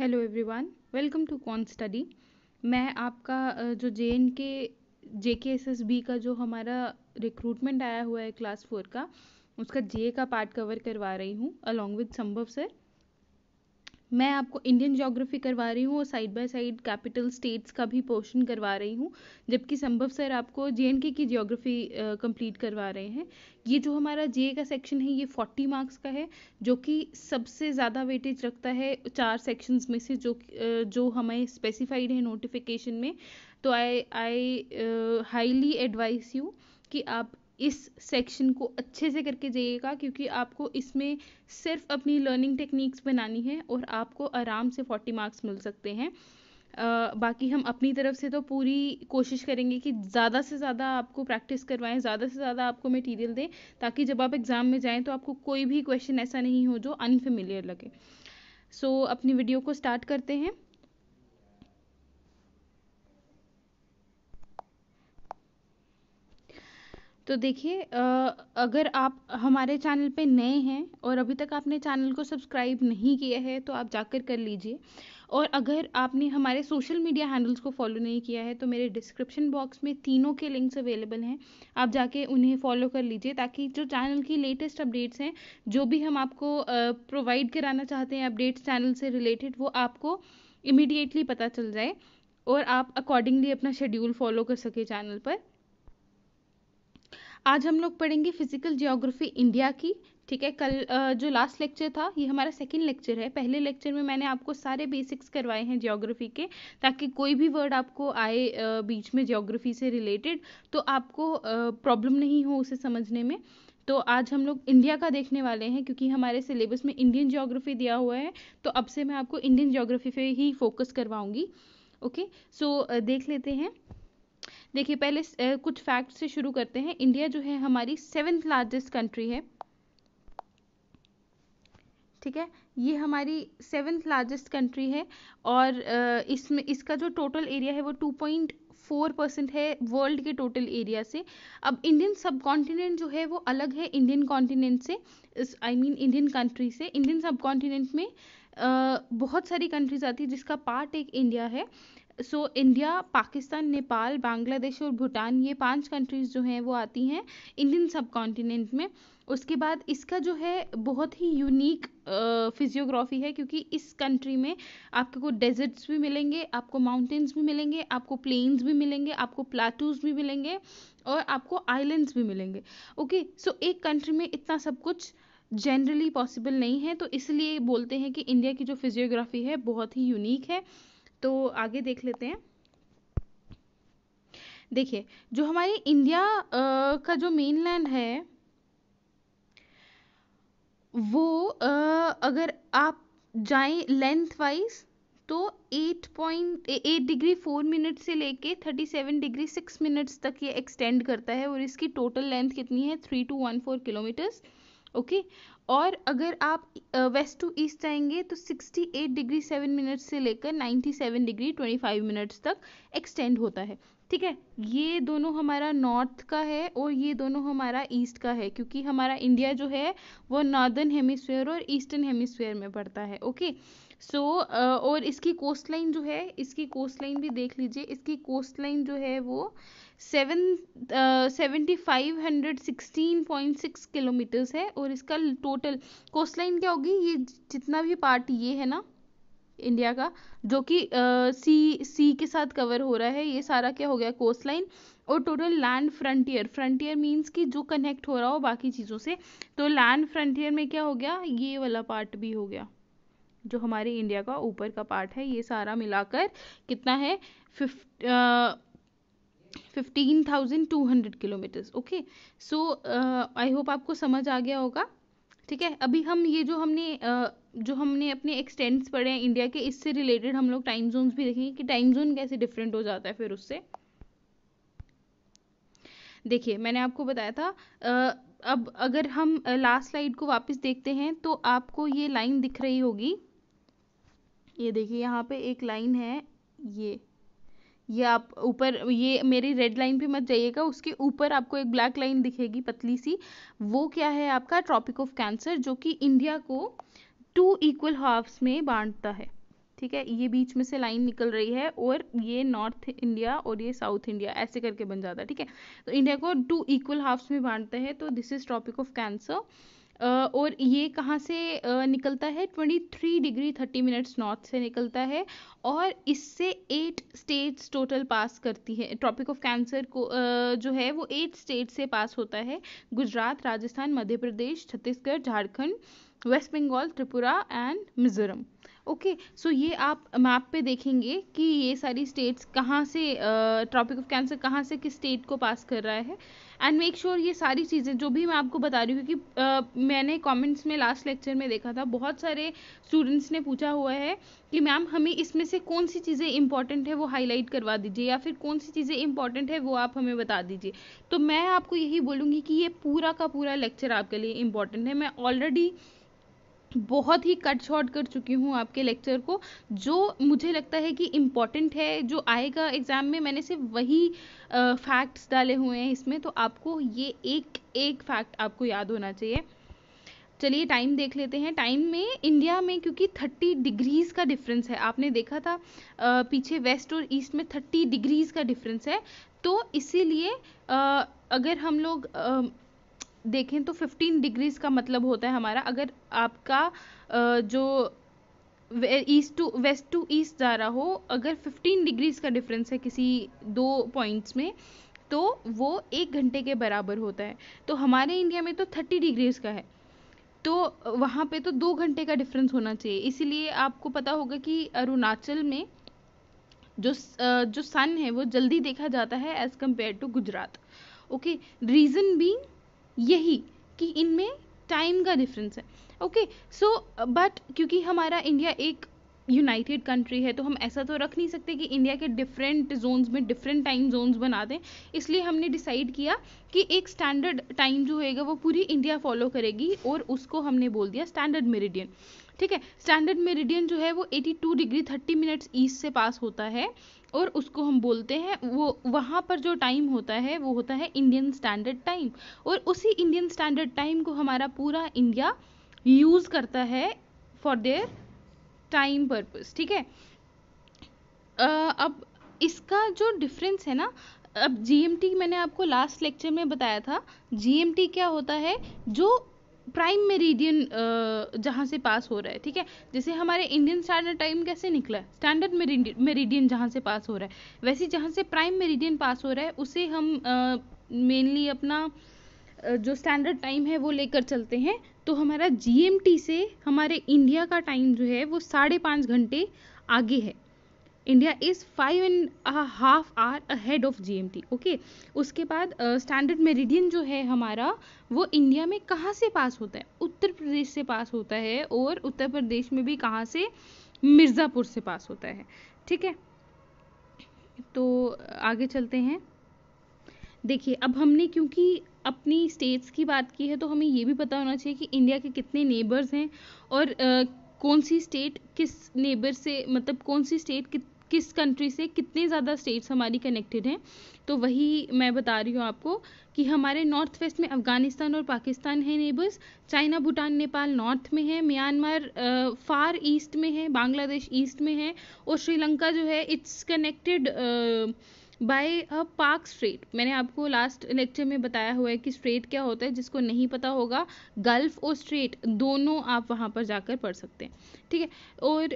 hello everyone welcome to con study मैं आपका जो जे एन के जे के एस एस बी का जो हमारा रिक्रूटमेंट आया हुआ है क्लास फोर का उसका जे का पार्ट कवर करवा रही हूँ अलॉन्ग विद संभव सर मैं आपको इंडियन ज्योग्राफी करवा रही हूँ और side by side capital states का भी पोर्शन करवा रही हूँ जबकि संभव सर आपको जे एंड के की ज्योग्राफी कंप्लीट करवा रहे हैं ये जो हमारा जे का सेक्शन है ये 40 मार्क्स का है जो कि सबसे ज़्यादा वेटेज रखता है चार सेक्शंस में से जो जो हमें स्पेसिफाइड है नोटिफिकेशन में तो I I highly advise you कि आप इस सेक्शन को अच्छे से करके जाइएगा क्योंकि आपको इसमें सिर्फ अपनी लर्निंग टेक्निक्स बनानी है और आपको आराम से फोर्टी मार्क्स मिल सकते हैं आ, बाकी हम अपनी तरफ से तो पूरी कोशिश करेंगे कि ज़्यादा से ज़्यादा आपको प्रैक्टिस करवाएं ज़्यादा से ज़्यादा आपको मटेरियल दें ताकि जब आप एग्ज़ाम में जाएं तो आपको कोई भी क्वेश्चन ऐसा नहीं हो जो अनफेमिलियर लगे सो so, अपनी वीडियो को स्टार्ट करते हैं तो देखिए अगर आप हमारे चैनल पे नए हैं और अभी तक आपने चैनल को सब्सक्राइब नहीं किया है तो आप जाकर कर लीजिए और अगर आपने हमारे सोशल मीडिया हैंडल्स को फॉलो नहीं किया है तो मेरे डिस्क्रिप्शन बॉक्स में तीनों के लिंक्स अवेलेबल हैं आप जाके उन्हें फॉलो कर लीजिए ताकि जो चैनल की लेटेस्ट अपडेट्स हैं जो भी हम आपको प्रोवाइड कराना चाहते हैं अपडेट्स चैनल से रिलेटेड वो आपको इमिडिएटली पता चल जाए और आप अकॉर्डिंगली अपना शेड्यूल फॉलो कर सके चैनल पर आज हम लोग पढ़ेंगे फिजिकल जियोग्राफी इंडिया की ठीक है कल जो लास्ट लेक्चर था ये हमारा सेकेंड लेक्चर है पहले लेक्चर में मैंने आपको सारे बेसिक्स करवाए हैं जियोग्राफी के ताकि कोई भी वर्ड आपको आए बीच में जियोग्राफी से रिलेटेड तो आपको प्रॉब्लम नहीं हो उसे समझने में तो आज हम लोग इंडिया का देखने वाले हैं क्योंकि हमारे सिलेबस में इंडियन जियोग्राफी दिया हुआ है तो अब से मैं आपको इंडियन जियोग्राफी पे ही फोकस करवाऊँगी ओके सो देख लेते हैं देखिए पहले कुछ फैक्ट से शुरू करते हैं इंडिया जो है हमारी सेवेंथ लार्जेस्ट कंट्री है ठीक है ये हमारी सेवेंथ लार्जेस्ट कंट्री है और इसमें इसका जो टोटल एरिया है वो टू पॉइंट फोर परसेंट है वर्ल्ड के टोटल एरिया से अब इंडियन सब कॉन्टिनेंट जो है वो अलग है इंडियन कॉन्टिनेंट से आई मीन इंडियन कंट्री से इंडियन सब कॉन्टिनेंट में बहुत सारी कंट्रीज आती है जिसका पार्ट एक इंडिया है सो इंडिया पाकिस्तान नेपाल बांग्लादेश और भूटान ये पांच कंट्रीज़ जो हैं वो आती हैं इंडियन सब कॉन्टिनेंट में उसके बाद इसका जो है बहुत ही यूनिक फिजियोग्राफी है क्योंकि इस कंट्री में आपको को डेजर्ट्स भी मिलेंगे आपको माउंटेन्स भी मिलेंगे आपको प्लेन्स भी मिलेंगे आपको प्लाटूज भी मिलेंगे और आपको आइलैंड्स भी मिलेंगे ओके सो एक कंट्री में इतना सब कुछ जनरली पॉसिबल नहीं है तो इसलिए बोलते हैं कि इंडिया की जो फिजियोग्राफी है बहुत ही यूनिक है तो आगे देख लेते हैं देखिए जो हमारे इंडिया आ, का जो मेन लैंड है वो आ, अगर आप जाए लेंथ वाइज तो एट डिग्री फोर मिनट से लेके thirty seven degree six minutes तक ये एक्सटेंड करता है और इसकी टोटल लेंथ कितनी है three two one four kilometers okay और अगर आप वेस्ट टू ईस्ट जाएंगे तो 68 डिग्री 7 मिनट से लेकर 97 डिग्री 25 मिनट्स तक एक्सटेंड होता है ठीक है ये दोनों हमारा नॉर्थ का है और ये दोनों हमारा ईस्ट का है क्योंकि हमारा इंडिया जो है वो नॉर्दर्न हेमिसफेयर और ईस्टर्न हेमिसफेयर में पड़ता है ओके सो so, और इसकी कोस्ट लाइन जो है इसकी कोस्ट लाइन भी देख लीजिए इसकी कोस्ट लाइन जो है वो seven seventy five hundred sixteen point six kilometers है और इसका टोटल कोस्ट लाइन क्या होगी ये जितना भी पार्ट ये है ना इंडिया का जो कि सी सी के साथ कवर हो रहा है ये सारा क्या हो गया कोस्ट लाइन और total land frontier frontier means कि जो कनेक्ट हो रहा हो बाकी चीज़ों से तो लैंड फ्रंटियर में क्या हो गया ये वाला पार्ट भी हो गया जो हमारे इंडिया का ऊपर का पार्ट है ये सारा मिलाकर कितना है फिफ्ट 15,200 kilometers okay so I hope आपको समझ आ गया होगा ठीक है अभी हम ये जो हमने uh, जो हमने अपने एक्सटेंट्स पढ़े हैं इंडिया के इससे रिलेटेड हम लोग टाइम जोन्स भी देखेंगे कि टाइम जोन कैसे डिफरेंट हो जाता है फिर उससे देखिए मैंने आपको बताया था uh, अब अगर हम लास्ट uh, स्लाइड को वापस देखते हैं तो आपको ये लाइन दिख रही होगी ये देखिए यहाँ पे एक लाइन है ये ये आप ऊपर ये मेरी रेड लाइन पे मत जाइएगा उसके ऊपर आपको एक ब्लैक लाइन दिखेगी पतली सी वो क्या है आपका ट्रॉपिक ऑफ कैंसर जो कि इंडिया को टू इक्वल हाफ्स में बांटता है ठीक है ये बीच में से लाइन निकल रही है और ये नॉर्थ इंडिया और ये साउथ इंडिया ऐसे करके बन जाता है ठीक है तो इंडिया को टू इक्वल हाफ्स में बांटते हैं तो this is tropic of cancer और ये कहाँ से निकलता है 23 डिग्री 30 मिनट्स नॉर्थ से निकलता है और इससे एट स्टेट्स टोटल पास करती है ट्रॉपिक ऑफ कैंसर को जो है वो एट स्टेट से पास होता है Gujarat Rajasthan Madhya Pradesh Chhattisgarh Jharkhand West Bengal Tripura and Mizoram okay so ये आप मैप पे देखेंगे कि ये सारी स्टेट्स कहाँ से ट्रॉपिक ऑफ कैंसर कहाँ से किस स्टेट को पास कर रहा है एंड मेक श्योर ये सारी चीज़ें जो भी मैं आपको बता रही हूँ क्योंकि uh, मैंने कमेंट्स में लास्ट लेक्चर में देखा था बहुत सारे स्टूडेंट्स ने पूछा हुआ है कि मैम हमें इसमें से कौन सी चीज़ें इंपॉर्टेंट है वो हाईलाइट करवा दीजिए या फिर कौन सी चीज़ें इंपॉर्टेंट है वो आप हमें बता दीजिए तो मैं आपको यही बोलूँगी कि ये पूरा का पूरा लेक्चर आपके लिए इंपॉर्टेंट है मैं ऑलरेडी बहुत ही कट शॉर्ट कर चुकी हूँ आपके लेक्चर को जो मुझे लगता है कि इम्पॉर्टेंट है जो आएगा एग्ज़ाम में मैंने सिर्फ वही फैक्ट्स डाले हुए हैं इसमें तो आपको ये एक एक फैक्ट आपको याद होना चाहिए चलिए टाइम देख लेते हैं टाइम में इंडिया में क्योंकि 30 डिग्रीज़ का डिफरेंस है आपने देखा था आ, पीछे वेस्ट और ईस्ट में 30 डिग्रीज़ का डिफरेंस है तो इसीलिए अगर हम लोग आ, देखें तो 15 डिग्रीज़ का मतलब होता है हमारा अगर आपका जो east to west to east जा रहा हो अगर 15 डिग्रीज़ का डिफरेंस है किसी दो पॉइंट्स में तो वो एक घंटे के बराबर होता है तो हमारे इंडिया में तो 30 डिग्रीज़ का है तो वहाँ पे तो दो घंटे का डिफरेंस होना चाहिए इसीलिए आपको पता होगा कि अरुणाचल में जो जो सन है वो जल्दी देखा जाता है as compare to Gujarat okay reason being यही कि इनमें टाइम का डिफरेंस है ओके सो बट क्योंकि हमारा इंडिया एक यूनाइटेड कंट्री है तो हम ऐसा तो रख नहीं सकते कि इंडिया के डिफरेंट जोन्स में डिफरेंट टाइम जोन्स बना दें इसलिए हमने डिसाइड किया कि एक स्टैंडर्ड टाइम जो होएगा वो पूरी इंडिया फॉलो करेगी और उसको हमने बोल दिया स्टैंडर्ड मेरिडियन ठीक है स्टैंडर्ड मेरिडियन जो है वो 82 डिग्री 30 मिनट्स ईस्ट से पास होता है और उसको हम बोलते हैं वो वहाँ पर जो टाइम होता है वो होता है इंडियन स्टैंडर्ड टाइम और उसी इंडियन स्टैंडर्ड टाइम को हमारा पूरा इंडिया यूज़ करता है फॉर देयर टाइम पर्पस ठीक है अब इसका जो डिफरेंस है ना अब जीएमटी मैंने आपको लास्ट लेक्चर में बताया था जीएमटी क्या होता है जो प्राइम मेरिडियन uh, जहाँ से पास हो रहा है ठीक है जैसे हमारे इंडियन स्टैंडर्ड टाइम कैसे निकला स्टैंडर्ड मेरिडियन जहाँ से पास हो रहा है वैसे जहाँ से प्राइम मेरिडियन पास हो रहा है उसे हम मेनली uh, अपना uh, जो स्टैंडर्ड टाइम है वो लेकर चलते हैं तो हमारा जीएमटी से हमारे इंडिया का टाइम जो है वो साढ़े पाँच घंटे आगे है India is five and half hour ahead of GMT okay उसके बाद स्टैंडर्ड मेरिडियन जो है हमारा वो इंडिया में कहाँ से पास होता है उत्तर प्रदेश से पास होता है और उत्तर प्रदेश में भी कहाँ से मिर्ज़ापुर से पास होता है ठीक है तो आगे चलते हैं देखिए अब हमने क्योंकि अपनी स्टेट्स की बात की है तो हमें ये भी पता होना चाहिए कि इंडिया के कितने नेबर्स हैं और आ, कौन सी स्टेट किस नेबर से मतलब कौन सी स्टेट कित किस कंट्री से कितने ज़्यादा स्टेट्स हमारी कनेक्टेड हैं तो वही मैं बता रही हूँ आपको कि हमारे नॉर्थ वेस्ट में अफगानिस्तान और पाकिस्तान है neighbours China Bhutan Nepal north में है म्यांमार फार ईस्ट में है बांग्लादेश ईस्ट में है और श्रीलंका जो है it's connected by Palk strait मैंने आपको लास्ट लेक्चर में बताया हुआ है कि स्ट्रेट क्या होता है जिसको नहीं पता होगा गल्फ और स्ट्रेट दोनों आप वहाँ पर जाकर पढ़ सकते हैं ठीक है और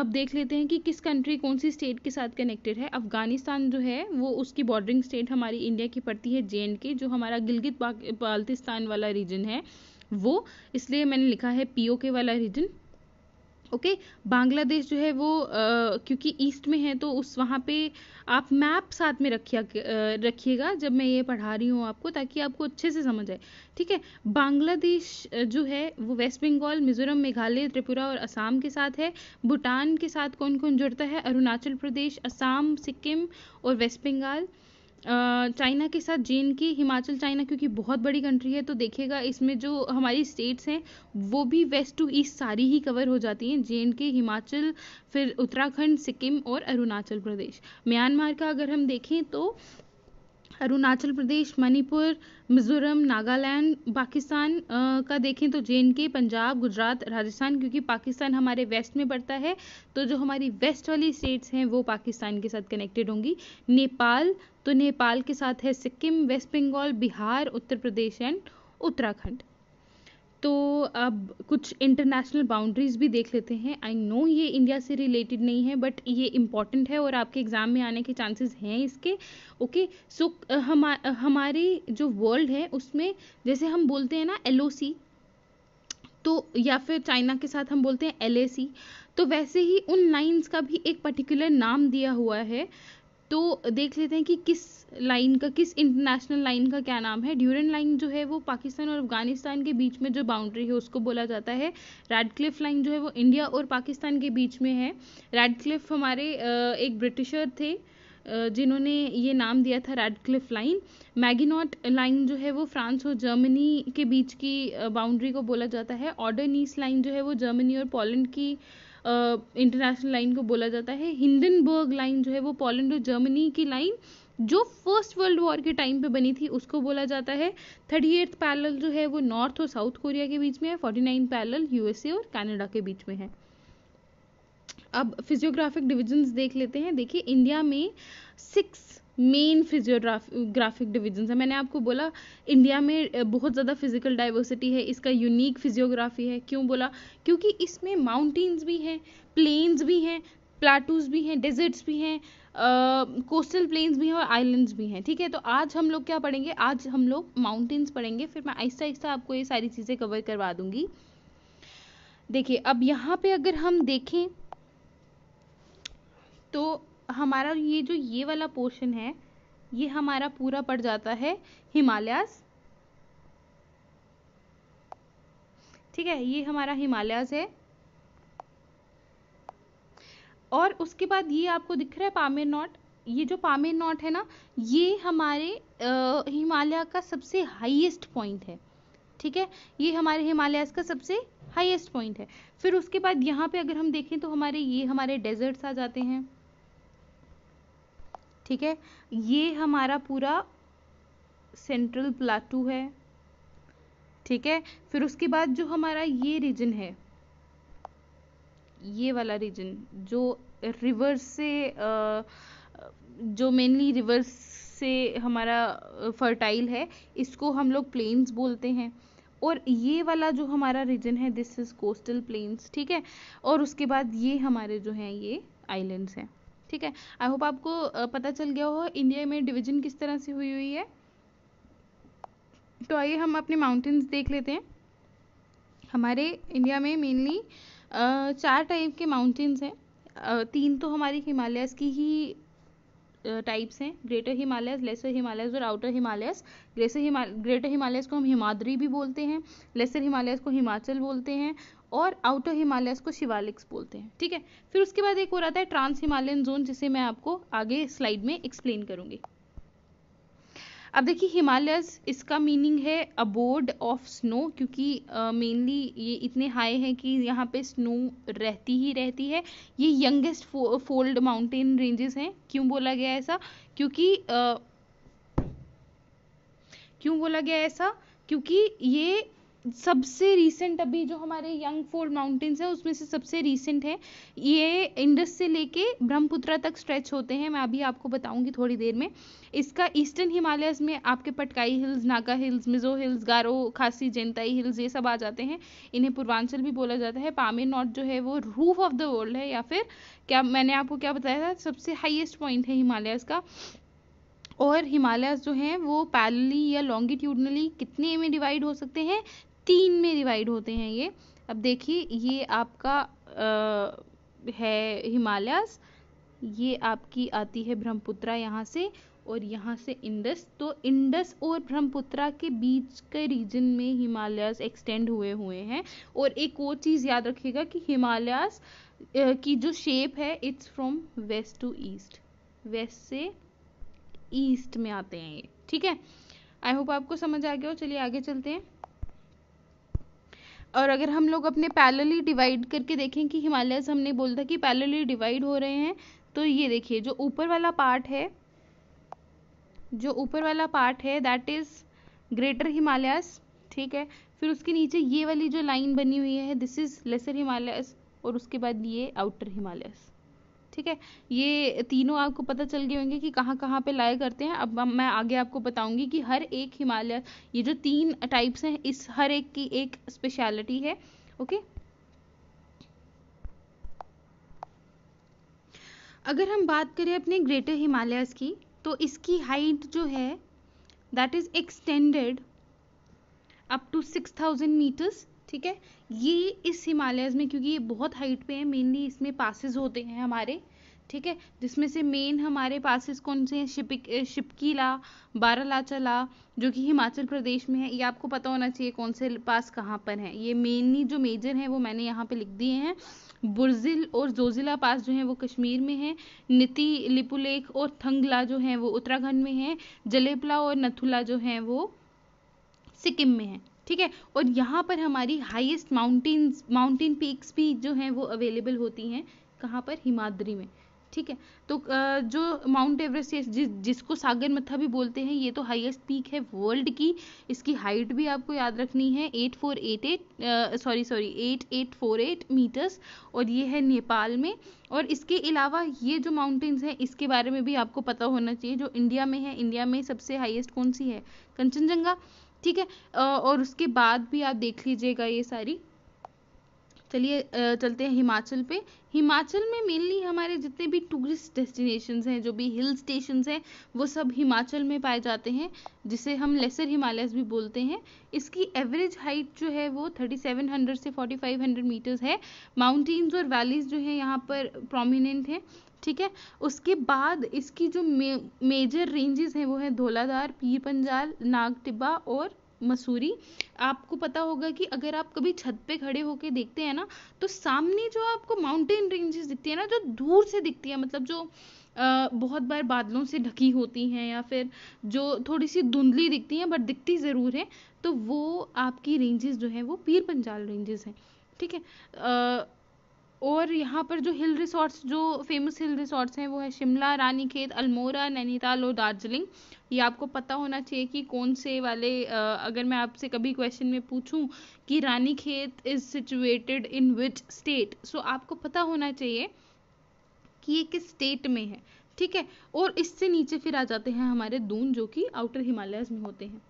अब देख लेते हैं कि किस कंट्री कौन सी स्टेट के साथ कनेक्टेड है अफगानिस्तान जो है वो उसकी बॉर्डरिंग स्टेट हमारी इंडिया की पड़ती है जे एंड के जो हमारा गिलगित बाल्तिस्तान वाला रीजन है वो इसलिए मैंने लिखा है पीओके वाला रीजन ओके बांग्लादेश जो है वो आ, क्योंकि ईस्ट में है तो उस वहाँ पे आप मैप साथ में रखिया रखिएगा जब मैं ये पढ़ा रही हूँ आपको ताकि आपको अच्छे से समझ आए ठीक है बांग्लादेश जो है वो वेस्ट बंगाल मिजोरम मेघालय त्रिपुरा और असम के साथ है भूटान के साथ कौन कौन जुड़ता है अरुणाचल प्रदेश असम सिक्किम और वेस्ट बंगाल चाइना के साथ जे की हिमाचल चाइना क्योंकि बहुत बड़ी कंट्री है तो देखिएगा इसमें जो हमारी स्टेट्स हैं वो भी वेस्ट टू ईस्ट सारी ही कवर हो जाती हैं जे के हिमाचल फिर उत्तराखंड सिक्किम और अरुणाचल प्रदेश म्यांमार का अगर हम देखें तो अरुणाचल प्रदेश मणिपुर मिजोरम नागालैंड पाकिस्तान का देखें तो जे के पंजाब गुजरात राजस्थान क्योंकि पाकिस्तान हमारे वेस्ट में पड़ता है तो जो हमारी वेस्ट वाली स्टेट्स हैं वो पाकिस्तान के साथ कनेक्टेड होंगी नेपाल तो नेपाल के साथ है सिक्किम वेस्ट बंगाल बिहार उत्तर प्रदेश एंड उत्तराखंड अब कुछ इंटरनेशनल बाउंड्रीज भी देख लेते हैं आई नो ये इंडिया से रिलेटेड नहीं है बट ये इम्पॉर्टेंट है और आपके एग्ज़ाम में आने के चांसेस हैं इसके ओके सो so, हम हमारी जो वर्ल्ड है उसमें जैसे हम बोलते हैं ना एल तो या फिर चाइना के साथ हम बोलते हैं एल तो वैसे ही उन लाइंस का भी एक पर्टिकुलर नाम दिया हुआ है तो देख लेते हैं कि किस लाइन का किस इंटरनेशनल लाइन का क्या नाम है ड्यूरन लाइन जो है वो पाकिस्तान और अफगानिस्तान के बीच में जो बाउंड्री है उसको बोला जाता है रेडक्लिफ लाइन जो है वो इंडिया और पाकिस्तान के बीच में है रेडक्लिफ हमारे एक ब्रिटिशर थे जिन्होंने ये नाम दिया था रेडक्लिफ लाइन मैगिनॉट लाइन जो है वो फ्रांस और जर्मनी के बीच की बाउंड्री को बोला जाता है ऑर्डर नीस लाइन जो है वो जर्मनी और पोलैंड की इंटरनेशनल लाइन को बोला जाता है हिंडनबर्ग लाइन जो है वो पोलैंड और जर्मनी की लाइन जो फर्स्ट वर्ल्ड वॉर के टाइम पे बनी थी उसको बोला जाता है थर्टी एट्थ पैरल जो है वो नॉर्थ और साउथ कोरिया के बीच में है फोर्टी नाइन पैरल यूएसए और कनाडा के बीच में है अब फिजियोग्राफिक डिविजन्स देख लेते हैं देखिए इंडिया में सिक्स मेन फिजियोग्राफिक डिविजन्स है मैंने आपको बोला इंडिया में बहुत ज़्यादा फिजिकल डाइवर्सिटी है इसका यूनिक फिजियोग्राफी है क्यों बोला क्योंकि इसमें माउंटेन्स भी हैं प्लेन्स भी हैं प्लाटूज भी हैं डेजर्ट्स भी हैं कोस्टल प्लेन्स भी हैं और आइलैंड्स भी हैं ठीक है तो आज हम लोग क्या पढ़ेंगे आज हम लोग माउंटेन्स पढ़ेंगे फिर मैं आहिस्ता आहिस्ता आपको ये सारी चीज़ें कवर करवा दूंगी देखिए अब यहाँ पे अगर हम देखें तो हमारा ये जो ये वाला पोर्शन है ये हमारा पूरा पड़ जाता है हिमालयस ठीक है ये हमारा हिमालयस है और उसके बाद ये आपको दिख रहा है पामेर नॉट ये जो पामेर नॉट है ना ये हमारे हिमालय का सबसे हाईएस्ट पॉइंट है ठीक है ये हमारे हिमालय का सबसे हाईएस्ट पॉइंट है फिर उसके बाद यहाँ पे अगर हम देखें तो हमारे ये हमारे डेजर्ट्स आ जाते हैं ठीक है ये हमारा पूरा सेंट्रल प्लाटू है ठीक है फिर उसके बाद जो हमारा ये रीजन है ये वाला रीजन जो रिवर्स से जो मेनली रिवर्स से हमारा फर्टाइल है इसको हम लोग प्लेन्स बोलते हैं और ये वाला जो हमारा रीजन है दिस इज़ कोस्टल प्लेन्स ठीक है और उसके बाद ये हमारे जो हैं ये आइलैंड्स हैं ठीक है आई होप आपको पता चल गया हो इंडिया में डिवीजन किस तरह से हुई हुई है तो आइए हम अपने माउंटेन्स देख लेते हैं हमारे इंडिया में मेनली चार टाइप के माउंटेन्स हैं तीन तो हमारी हिमालयस की ही टाइप्स हैं ग्रेटर हिमालयस लेसर हिमालयस और आउटर हिमालयस ग्रेसर हिमा ग्रेटर हिमालयस को हम हिमाद्री भी बोलते हैं लेसर हिमालयस को हिमाचल बोलते हैं और आउटर हिमालयस को शिवालिक्स बोलते हैं ठीक है फिर उसके बाद एक और आता है ट्रांस हिमालयन जोन जिसे मैं आपको आगे स्लाइड में एक्सप्लेन करूंगी अब देखिए हिमालयस इसका मीनिंग है अबोर्ड ऑफ स्नो क्योंकि मेनली uh, ये इतने हाई हैं कि यहाँ पे स्नो रहती ही रहती है ये यंगेस्ट फो, फोल्ड माउंटेन रेंजेस हैं क्यों बोला गया ऐसा क्योंकि uh, क्यों बोला गया ऐसा क्योंकि ये सबसे रीसेंट अभी जो हमारे यंग फोल्ड माउंटेन्स है उसमें से सबसे रीसेंट है ये इंडस से लेके ब्रह्मपुत्रा तक स्ट्रेच होते हैं मैं अभी आपको बताऊंगी थोड़ी देर में इसका ईस्टर्न हिमालयस में आपके Patkai hills Naga hills Mizo hills Garo Khasi Jaintia hills ये सब आ जाते हैं इन्हें पूर्वांचल भी बोला जाता है पामिर नॉर्थ जो है वो रूफ ऑफ द वर्ल्ड है या फिर क्या मैंने आपको क्या बताया था सबसे हाइएस्ट पॉइंट है हिमालयस का और हिमालयस जो हैं वो पैरली या लॉन्गिट्यूडनली कितने में डिवाइड हो सकते हैं तीन में डिवाइड होते हैं ये अब देखिए ये आपका आ, है हिमालयास ये आपकी आती है ब्रह्मपुत्रा यहाँ से और यहाँ से इंडस तो इंडस और ब्रह्मपुत्रा के बीच के रीजन में हिमालयास एक्सटेंड हुए हुए हैं और एक और चीज़ याद रखिएगा कि हिमालयास की जो शेप है it's from west to east west से ईस्ट में आते हैं ये ठीक है आई होप आपको समझ आ गया हो चलिए आगे चलते हैं और अगर हम लोग अपने पैरेलली डिवाइड करके देखें कि हिमालय हमने बोला था कि पैरेलली डिवाइड हो रहे हैं तो ये देखिए जो ऊपर वाला पार्ट है जो ऊपर वाला पार्ट है दैट इज़ ग्रेटर हिमालयस ठीक है फिर उसके नीचे ये वाली जो लाइन बनी हुई है दिस इज़ लेसर हिमालयस और उसके बाद ये आउटर हिमालयस ठीक है ये तीनों आपको पता चल गए होंगे कि कहाँ कहाँ पे लाए करते हैं अब मैं आगे आपको बताऊंगी कि हर एक हिमालय ये जो तीन टाइप्स हैं इस हर एक की एक स्पेशलिटी है ओके अगर हम बात करें अपने ग्रेटर हिमालयस की तो इसकी हाइट जो है that is extended up to six thousand metres ठीक है ये इस हिमालयस में क्योंकि ये बहुत हाइट पे है मेनली इसमें पासिस होते हैं हमारे ठीक है जिसमें से मेन हमारे पासिस कौन से हैं शिपिक शिपकीला बारालाचला जो कि हिमाचल प्रदेश में है ये आपको पता होना चाहिए कौन से पास कहाँ पर हैं ये मेनली जो मेजर हैं वो मैंने यहाँ पे लिख दिए हैं बुरजिल और जोजिला पास जो हैं वो कश्मीर में हैं निति लिपुलेख और थंगला जो हैं वो उत्तराखंड में हैं जलेपला और नथुला जो हैं वो सिक्किम में हैं ठीक है और यहाँ पर हमारी हाईएस्ट माउंटेन्स माउंटेन पीक्स भी जो हैं वो अवेलेबल होती हैं कहाँ पर हिमाद्री में ठीक है तो जो माउंट एवरेस्ट जिस जिसको सागर मत्था भी बोलते हैं ये तो हाईएस्ट पीक है वर्ल्ड की इसकी हाइट भी आपको याद रखनी है eight eight four eight sorry sorry eight four eight metres और ये है नेपाल में और इसके अलावा ये जो माउंटेन्स हैं इसके बारे में भी आपको पता होना चाहिए जो इंडिया में है इंडिया में सबसे हाइएस्ट कौन सी है कंचनजंगा ठीक है और उसके बाद भी आप देख लीजिएगा ये सारी चलिए चलते हैं हिमाचल पे हिमाचल में मेनली हमारे जितने भी टूरिस्ट डेस्टिनेशन हैं जो भी हिल स्टेशन हैं वो सब हिमाचल में पाए जाते हैं जिसे हम लेसर हिमालयस भी बोलते हैं इसकी एवरेज हाइट जो है वो 3700 से 4500 मीटर्स है माउंटेन्स और वैलीज जो है यहाँ पर प्रोमिनेंट हैं ठीक है उसके बाद इसकी जो मे, मेजर रेंजेस हैं वो है धोलाधार पीर पंजाल नाग टिब्बा और मसूरी आपको पता होगा कि अगर आप कभी छत पे खड़े होके देखते हैं ना तो सामने जो आपको माउंटेन रेंजेस दिखती है ना जो दूर से दिखती है मतलब जो आ, बहुत बार बादलों से ढकी होती हैं या फिर जो थोड़ी सी धुंधली दिखती हैं बट दिखती ज़रूर है तो वो आपकी रेंजेस जो है वो पीर पंजाल रेंजेस हैं ठीक है आ, और यहाँ पर जो हिल रिसोर्ट्स जो फेमस हिल रिसोर्ट्स हैं वो है शिमला रानीखेत अल्मोरा नैनीताल और दार्जिलिंग ये आपको पता होना चाहिए कि कौन से वाले अगर मैं आपसे कभी क्वेश्चन में पूछूं कि Ranikhet is situated in which state so आपको पता होना चाहिए कि ये किस स्टेट में है ठीक है और इससे नीचे फिर आ जाते हैं हमारे दून जो कि आउटर हिमालयस में होते हैं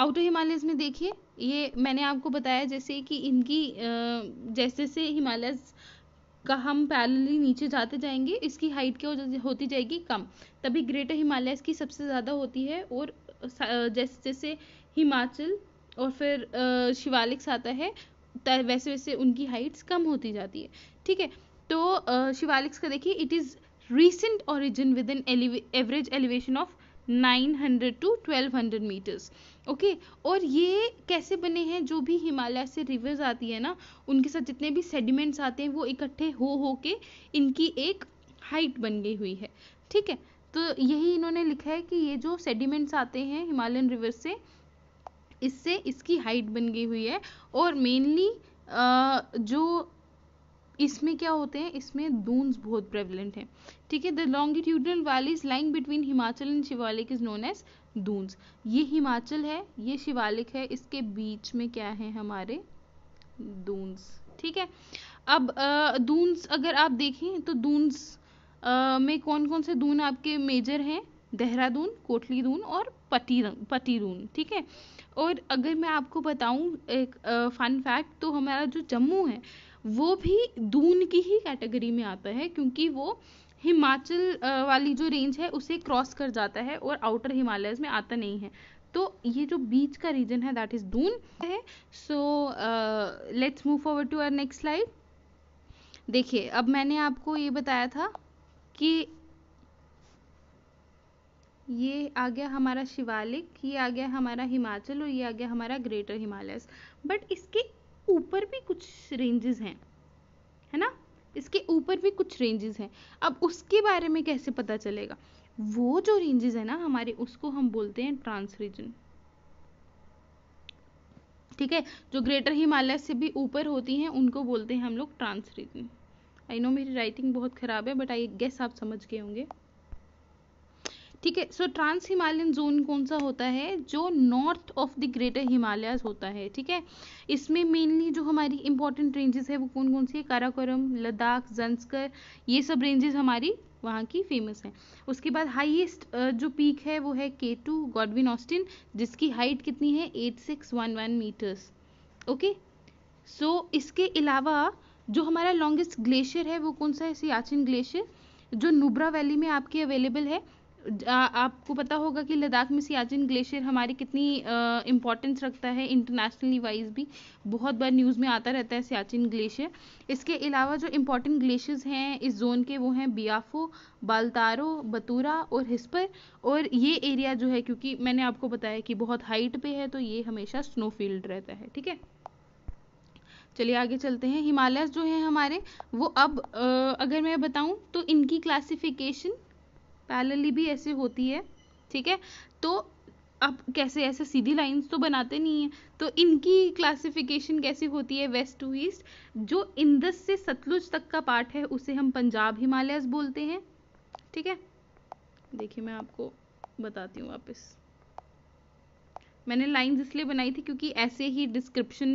आउटर हिमालयस में देखिए ये मैंने आपको बताया जैसे कि इनकी जैसे से हिमालयस का हम पैरेलली नीचे जाते जाएंगे इसकी हाइट क्या होती जाएगी कम तभी ग्रेटर हिमालयस की सबसे ज़्यादा होती है और जैसे जैसे हिमाचल और फिर शिवालिक्स आता है वैसे वैसे उनकी हाइट्स कम होती जाती है ठीक है तो शिवालिक्स का देखिए it is recent origin within average elevation of 900 to 1200 metres okay और ये कैसे बने हैं जो भी हिमालय से रिवर्स आती है ना उनके साथ जितने भी सेडिमेंट्स आते हैं वो इकट्ठे हो हो के इनकी एक हाइट बन गई हुई है ठीक है तो यही इन्होंने लिखा है कि ये जो सेडिमेंट्स आते हैं हिमालयन रिवर्स से इससे इसकी हाइट बन गई हुई है और मेनली जो इसमें क्या होते हैं इसमें दून्स बहुत प्रेवलेंट हैं ठीक है the longitudinal valleys lying between Himachal and Shivalik is known as Duns ये हिमाचल है ये शिवालिक है इसके बीच में क्या है हमारे दून्स ठीक है अब दूंस अगर आप देखें तो दूंस में कौन कौन से दून आपके मेजर हैं देहरादून कोटली दून और पटी पटीरून ठीक है और अगर मैं आपको बताऊं एक फ़न फैक्ट तो हमारा जो जम्मू है वो भी दून की ही कैटेगरी में आता है क्योंकि वो हिमाचल वाली जो रेंज है उसे क्रॉस कर जाता है और आउटर हिमालयस में आता नहीं है तो ये जो बीच का रीजन है दैट इज दून है so let's move forward to our next slide देखिए अब मैंने आपको ये बताया था कि ये आ गया हमारा शिवालिक ये आ गया हमारा हिमाचल और ये आ गया हमारा ग्रेटर हिमालयस बट इसके ऊपर भी कुछ रेंजेस हैं है ना इसके ऊपर भी कुछ रेंजेस हैं अब उसके बारे में कैसे पता चलेगा वो जो रेंजेस है ना हमारे उसको हम बोलते हैं ट्रांस रीजन ठीक है जो ग्रेटर हिमालय से भी ऊपर होती हैं उनको बोलते हैं हम लोग ट्रांस रीजन आई नो मेरी राइटिंग बहुत ख़राब है बट आई गेस आप समझ गए होंगे ठीक है सो ट्रांस हिमालयन जोन कौन सा होता है जो north of the greater Himalayas होता है ठीक है इसमें मेनली जो हमारी इंपॉर्टेंट रेंजेस है वो कौन कौन सी है काराकोरम लद्दाख जंस्कर ये सब रेंजेस हमारी वहाँ की फेमस है उसके बाद हाईएस्ट जो पीक है वो है के टू गॉडविन ऑस्टिन जिसकी हाइट कितनी है eight six one one metres okay so इसके अलावा जो हमारा लॉन्गेस्ट ग्लेशियर है वो कौन सा है सियाचिन ग्लेशियर जो नुब्रा वैली में आपके अवेलेबल है आ, आपको पता होगा कि लद्दाख में सियाचिन ग्लेशियर हमारी कितनी इम्पोर्टेंस रखता है इंटरनेशनली वाइज भी बहुत बार न्यूज़ में आता रहता है सियाचिन ग्लेशियर इसके अलावा जो इम्पोर्टेंट ग्लेशियर्स हैं इस जोन के वो हैं बियाफो बालतारो बतूरा और हिस्पर और ये एरिया जो है क्योंकि मैंने आपको बताया कि बहुत हाइट पे है तो ये हमेशा स्नोफील्ड रहता है ठीक है चलिए आगे चलते हैं हिमालयस जो है हमारे वो अब आ, अगर मैं बताऊं तो इनकी क्लासिफिकेशन पैरेलली भी ऐसे होती है ठीक है तो अब कैसे ऐसे सीधी लाइंस तो बनाते नहीं हैं तो इनकी क्लासिफिकेशन कैसी होती है वेस्ट टू ईस्ट जो इंदस से सतलुज तक का पार्ट है उसे हम पंजाब हिमालयस बोलते हैं ठीक है देखिए मैं आपको बताती हूँ वापस मैंने लाइंस इसलिए बनाई थी क्योंकि ऐसे ही डिस्क्रिप्शन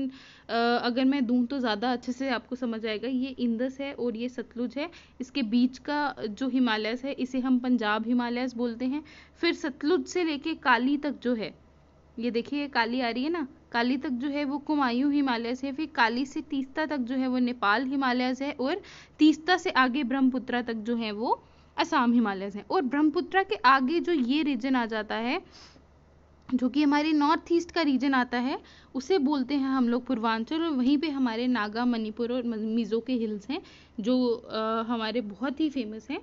अगर मैं दूं तो ज़्यादा अच्छे से आपको समझ आएगा ये इंदस है और ये सतलुज है इसके बीच का जो हिमालयस है इसे हम पंजाब हिमालयस बोलते हैं फिर सतलुज से लेके काली तक जो है ये देखिए काली आ रही है ना काली तक जो है वो कुमायूं हिमालयस है फिर काली से तीस्ता तक जो है वो नेपाल हिमालयस है और तीस्ता से आगे ब्रह्मपुत्रा तक जो है वो असम हिमालयस है और ब्रह्मपुत्रा के आगे जो ये रीजन आ जाता है जो कि हमारे नॉर्थ ईस्ट का रीजन आता है उसे बोलते हैं हम लोग पूर्वांचल और वहीं पे हमारे नागा मणिपुर और मिज़ो के हिल्स हैं जो आ, हमारे बहुत ही फेमस हैं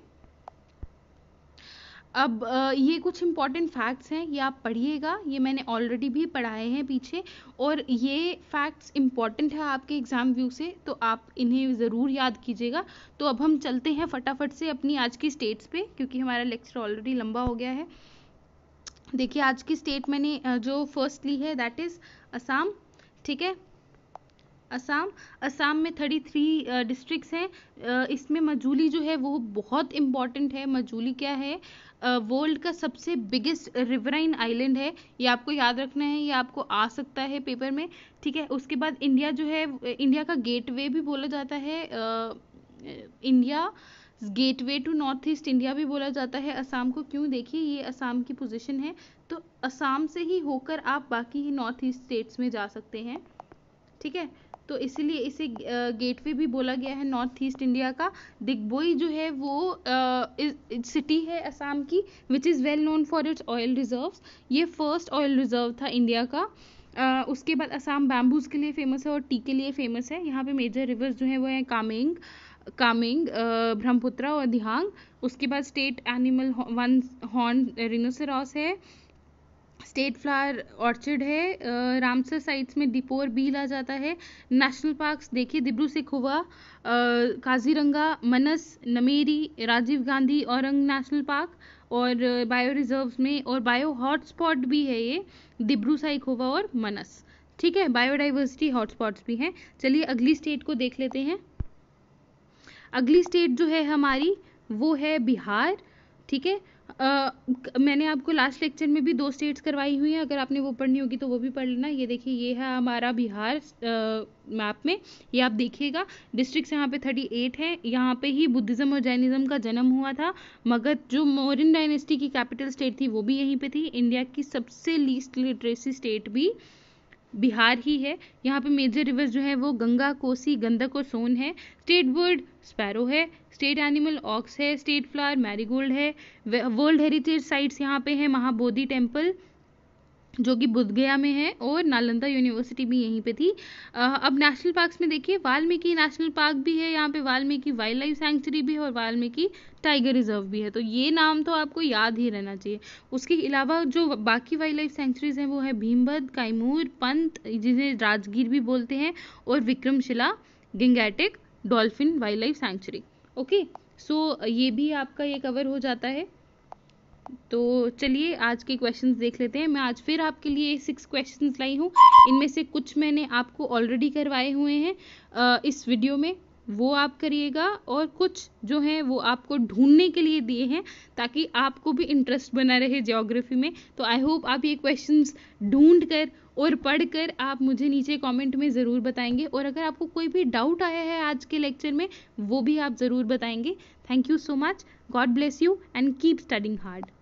अब ये कुछ इम्पॉर्टेंट फैक्ट्स हैं ये आप पढ़िएगा ये मैंने ऑलरेडी भी पढ़ाए हैं पीछे और ये फैक्ट्स इम्पॉर्टेंट है आपके एग्ज़ाम व्यू से तो आप इन्हें ज़रूर याद कीजिएगा तो अब हम चलते हैं फटाफट से अपनी आज की स्टेट्स पे क्योंकि हमारा लेक्चर ऑलरेडी लंबा हो गया है देखिए आज की स्टेट मैंने जो फर्स्ट ली है दैट इज़ असम ठीक है असम असम में थर्टी थ्री डिस्ट्रिक्स हैं इसमें मजूली जो है वो बहुत इम्पॉर्टेंट है मजूली क्या है वर्ल्ड का सबसे बिगेस्ट रिवराइन आइलैंड है ये आपको याद रखना है ये आपको आ सकता है पेपर में ठीक है उसके बाद इंडिया जो है इंडिया का गेटवे भी बोला जाता है India uh, gateway to north east India भी बोला जाता है असम को क्यों देखिए ये असम की पोजीशन है तो असम से ही होकर आप बाकी ही नॉर्थ ईस्ट स्टेट्स में जा सकते हैं ठीक है तो इसीलिए इसे गेटवे भी बोला गया है नॉर्थ ईस्ट इंडिया का दिग्बोई जो है वो सिटी है असम की which is well known for its oil reserve ये फर्स्ट ऑयल रिजर्व था इंडिया का Uh, उसके बाद असम बैम्बूज़ के लिए फेमस है और टी के लिए फेमस है यहाँ पे मेजर रिवर्स जो है वो है कामेंग कामिंग ब्रह्मपुत्रा और दिहांग उसके बाद state animal one horn rhinoceros है स्टेट फ्लावर ऑर्चिड है रामसर साइट्स में डिपोर बील आ जाता है नेशनल पार्क्स देखिए डिब्रू सिखुआ काजीरंगा मनस नमेरी राजीव गांधी औरंग नेशनल पार्क और बायो रिजर्व्स में और बायो हॉटस्पॉट भी है ये डिब्रू साइखोवा और मनस ठीक है बायोडाइवर्सिटी हॉटस्पॉट्स भी हैं चलिए अगली स्टेट को देख लेते हैं अगली स्टेट जो है हमारी वो है बिहार ठीक है मैंने आपको लास्ट लेक्चर में भी दो स्टेट्स करवाई हुई हैं अगर आपने वो पढ़नी होगी तो वो भी पढ़ लेना ये देखिए ये है हमारा बिहार मैप में ये आप देखिएगा डिस्ट्रिक्ट्स यहाँ पे थर्टी एट है यहाँ पे ही बुद्धिज़्म और जैनिज़्म का जन्म हुआ था मगध जो मोरिन डायनेस्टी की कैपिटल स्टेट थी वो भी यहीं पर थी इंडिया की सबसे लीस्ट लिटरेसी स्टेट भी बिहार ही है यहाँ पे मेजर रिवर्स जो है वो गंगा कोसी गंदक और सोन है स्टेट बर्ड स्पैरो है स्टेट एनिमल ऑक्स है स्टेट फ्लावर मैरीगोल्ड है वर्ल्ड हेरिटेज साइट्स यहाँ पे है महाबोधि टेम्पल जो कि बुद्धगया में है और नालंदा यूनिवर्सिटी भी यहीं पे थी अब नेशनल पार्क्स में देखिए वाल्मीकि नेशनल पार्क भी है यहाँ पे वाल्मीकि वाइल्ड लाइफ सेंचुरी भी है और वाल्मीकि टाइगर रिजर्व भी है तो ये नाम तो आपको याद ही रहना चाहिए उसके अलावा जो बाकी वाइल्ड लाइफ सेंचुरीज हैं वो है भीमबद कैमूर पंत जिन्हें राजगीर भी बोलते हैं और Vikramshila gangetic dolphin wildlife sanctuary okay so ये भी आपका ये कवर हो जाता है तो चलिए आज के क्वेश्चंस देख लेते हैं मैं आज फिर आपके लिए सिक्स क्वेश्चंस लाई हूँ इनमें से कुछ मैंने आपको ऑलरेडी करवाए हुए हैं इस वीडियो में वो आप करिएगा और कुछ जो है वो आपको ढूंढने के लिए दिए हैं ताकि आपको भी इंटरेस्ट बना रहे ज्योग्राफी में तो आई होप आप ये क्वेश्चंस ढूंढ कर और पढ़कर आप मुझे नीचे कमेंट में ज़रूर बताएंगे और अगर आपको कोई भी डाउट आया है आज के लेक्चर में वो भी आप ज़रूर बताएंगे thank you so much God bless you and keep studying hard